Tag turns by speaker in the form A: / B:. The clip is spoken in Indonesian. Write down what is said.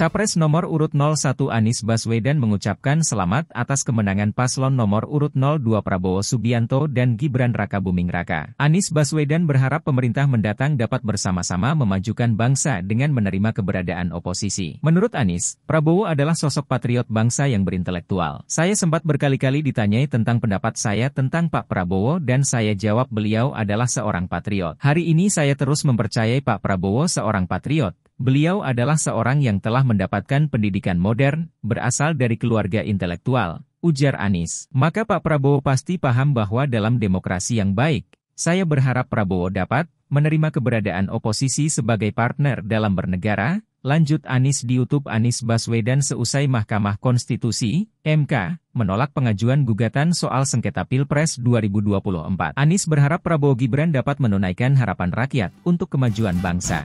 A: Capres nomor urut 01 Anies Baswedan mengucapkan selamat atas kemenangan paslon nomor urut 02 Prabowo Subianto dan Gibran Raka Buming Raka. Anies Baswedan berharap pemerintah mendatang dapat bersama-sama memajukan bangsa dengan menerima keberadaan oposisi. Menurut Anies, Prabowo adalah sosok patriot bangsa yang berintelektual. Saya sempat berkali-kali ditanyai tentang pendapat saya tentang Pak Prabowo dan saya jawab beliau adalah seorang patriot. Hari ini saya terus mempercayai Pak Prabowo seorang patriot Beliau adalah seorang yang telah mendapatkan pendidikan modern, berasal dari keluarga intelektual, ujar Anies. Maka Pak Prabowo pasti paham bahwa dalam demokrasi yang baik, saya berharap Prabowo dapat menerima keberadaan oposisi sebagai partner dalam bernegara, lanjut Anies di YouTube Anies Baswedan seusai Mahkamah Konstitusi, MK, menolak pengajuan gugatan soal sengketa Pilpres 2024. Anies berharap Prabowo Gibran dapat menunaikan harapan rakyat untuk kemajuan bangsa.